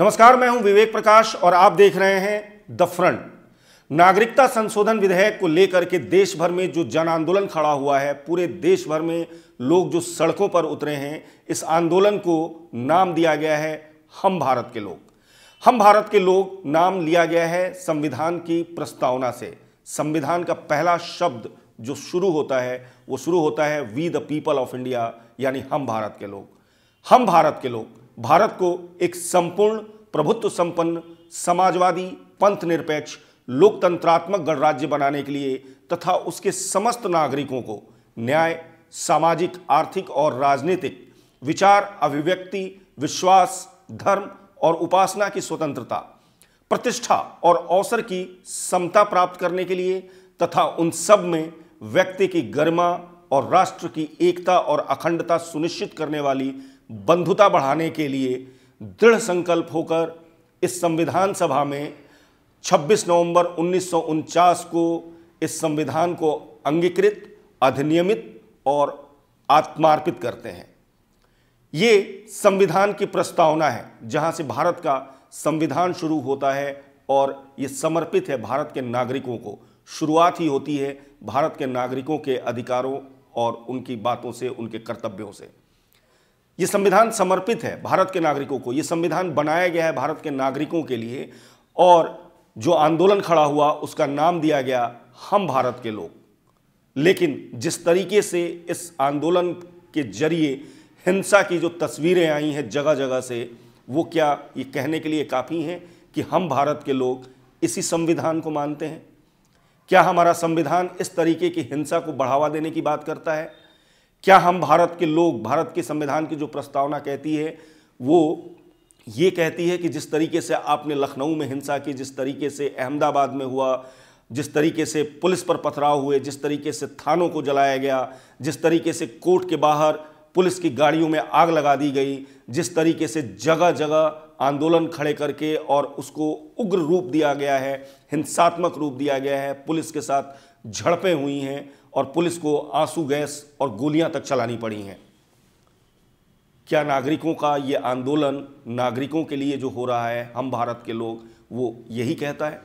नमस्कार मैं हूं विवेक प्रकाश और आप देख रहे हैं द फ्रंट नागरिकता संशोधन विधेयक को लेकर के देश भर में जो जन आंदोलन खड़ा हुआ है पूरे देश भर में लोग जो सड़कों पर उतरे हैं इस आंदोलन को नाम दिया गया है हम भारत के लोग हम भारत के लोग नाम लिया गया है संविधान की प्रस्तावना से संविधान का पहला शब्द जो शुरू होता है वो शुरू होता है we the people of India यानी हम भारत के लोग हम भारत के लोग भारत को एक संपूर्ण प्रभुत्व संपन्न समाजवादी पंथ निरपेक्ष लोकतंत्रात्मक गणराज्य बनाने के लिए तथा उसके समस्त नागरिकों को न्याय सामाजिक आर्थिक और राजनीतिक विचार अभिव्यक्ति विश्वास धर्म और उपासना की स्वतंत्रता प्रतिष्ठा और अवसर की समता प्राप्त करने के लिए तथा उन सब में व्यक्ति की गरिमा और राष्ट्र की एकता और अखंडता सुनिश्चित करने वाली बंधुता बढ़ाने के लिए दृढ़ संकल्प होकर इस संविधान सभा में 26 नवंबर उन्नीस को इस संविधान को अंगीकृत अधिनियमित और आत्मार्पित करते हैं ये संविधान की प्रस्तावना है जहाँ से भारत का संविधान शुरू होता है और ये समर्पित है भारत के नागरिकों को शुरुआत ही होती है भारत के नागरिकों के अधिकारों और उनकी बातों से उनके कर्तव्यों से ये संविधान समर्पित है भारत के नागरिकों को ये संविधान बनाया गया है भारत के नागरिकों के लिए और जो आंदोलन खड़ा हुआ उसका नाम दिया गया हम भारत के लोग लेकिन जिस तरीके से इस आंदोलन के जरिए हिंसा की जो तस्वीरें आई हैं जगह जगह से वो क्या ये कहने के लिए काफ़ी हैं कि हम भारत के लोग इसी संविधान को मानते हैं क्या हमारा संविधान इस तरीके की हिंसा को बढ़ावा देने की बात करता है क्या हम भारत के लोग भारत के संविधान की जो प्रस्तावना कहती है वो ये कहती है कि जिस तरीके से आपने लखनऊ में हिंसा की जिस तरीके से अहमदाबाद में हुआ जिस तरीके से पुलिस पर पथराव हुए जिस तरीके से थानों को जलाया गया जिस तरीके से कोर्ट के बाहर पुलिस की गाड़ियों में आग लगा दी गई जिस तरीके से जगह जगह आंदोलन खड़े करके और उसको उग्र रूप दिया गया है हिंसात्मक रूप दिया गया है पुलिस के साथ झड़पें हुई हैं और पुलिस को आंसू गैस और गोलियां तक चलानी पड़ी हैं क्या नागरिकों का ये आंदोलन नागरिकों के लिए जो हो रहा है हम भारत के लोग वो यही कहता है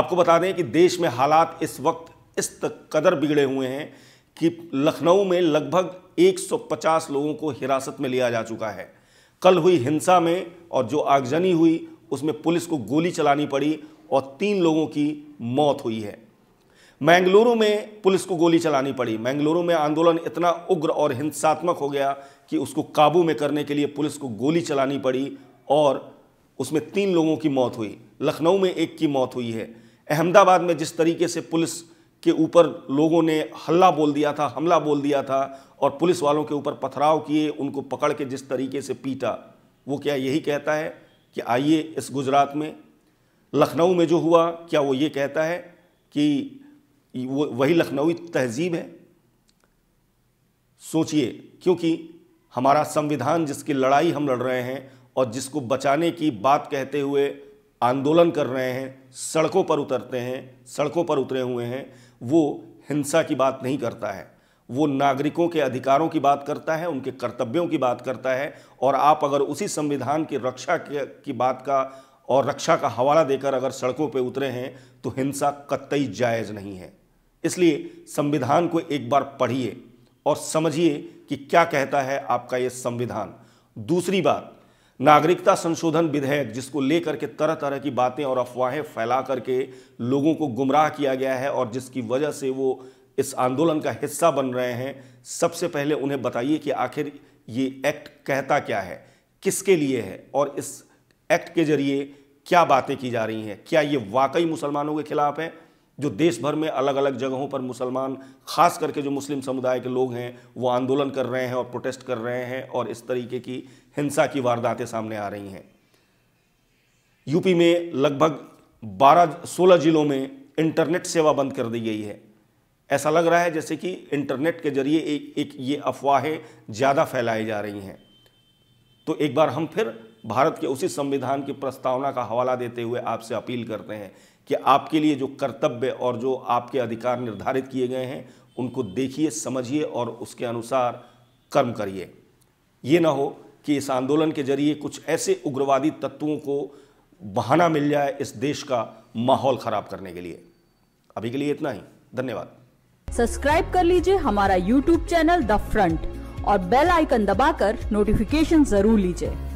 आपको बता दें कि देश में हालात इस वक्त इस कदर बिगड़े हुए हैं कि लखनऊ में लगभग 150 लोगों को हिरासत में लिया जा चुका है कल हुई हिंसा में और जो आगजनी हुई उसमें पुलिस को गोली चलानी पड़ी और तीन लोगों की मौत हुई है मैंगलुरु में पुलिस को गोली चलानी पड़ी मैंगलुरु में आंदोलन इतना उग्र और हिंसात्मक हो गया कि उसको काबू में करने के लिए पुलिस को गोली चलानी पड़ी और उसमें तीन लोगों की मौत हुई लखनऊ में एक की मौत हुई है अहमदाबाद में जिस तरीके से पुलिस के ऊपर लोगों ने हल्ला बोल दिया था हमला बोल दिया था और पुलिस वालों के ऊपर पथराव किए उनको पकड़ के जिस तरीके से पीटा वो क्या यही कहता है कि आइए इस गुजरात में लखनऊ में जो हुआ क्या वो ये कहता है कि वही लखनऊी तहजीब है सोचिए क्योंकि हमारा संविधान जिसकी लड़ाई हम लड़ रहे हैं और जिसको बचाने की बात कहते हुए आंदोलन कर रहे हैं सड़कों पर उतरते हैं सड़कों पर उतरे हुए हैं वो हिंसा की बात नहीं करता है वो नागरिकों के अधिकारों की बात करता है उनके कर्तव्यों की बात करता है और आप अगर उसी संविधान की रक्षा की बात का और रक्षा का हवाला देकर अगर सड़कों पर उतरे हैं तो हिंसा कतई जायज़ नहीं है इसलिए संविधान को एक बार पढ़िए और समझिए कि क्या कहता है आपका ये संविधान दूसरी बात नागरिकता संशोधन विधेयक जिसको लेकर के तरह तरह की बातें और अफवाहें फैला करके लोगों को गुमराह किया गया है और जिसकी वजह से वो इस आंदोलन का हिस्सा बन रहे हैं सबसे पहले उन्हें बताइए कि आखिर ये एक्ट कहता क्या है किसके लिए है और इस एक्ट के जरिए क्या बातें की जा रही हैं क्या ये वाकई मुसलमानों के खिलाफ है जो देश भर में अलग अलग जगहों पर मुसलमान खास करके जो मुस्लिम समुदाय के लोग हैं वो आंदोलन कर रहे हैं और प्रोटेस्ट कर रहे हैं और इस तरीके की हिंसा की वारदातें सामने आ रही हैं यूपी में लगभग 12 सोलह जिलों में इंटरनेट सेवा बंद कर दी गई है ऐसा लग रहा है जैसे कि इंटरनेट के जरिए एक एक ये अफवाहें ज़्यादा फैलाई जा रही हैं तो एक बार हम फिर भारत के उसी संविधान की प्रस्तावना का हवाला देते हुए आपसे अपील करते हैं कि आपके लिए जो कर्तव्य और जो आपके अधिकार निर्धारित किए गए हैं उनको देखिए समझिए और उसके अनुसार कर्म करिए ये ना हो कि इस आंदोलन के जरिए कुछ ऐसे उग्रवादी तत्वों को बहाना मिल जाए इस देश का माहौल खराब करने के लिए अभी के लिए इतना ही धन्यवाद सब्सक्राइब कर लीजिए हमारा यूट्यूब चैनल द फ्रंट और बेल आइकन दबाकर नोटिफिकेशन जरूर लीजिए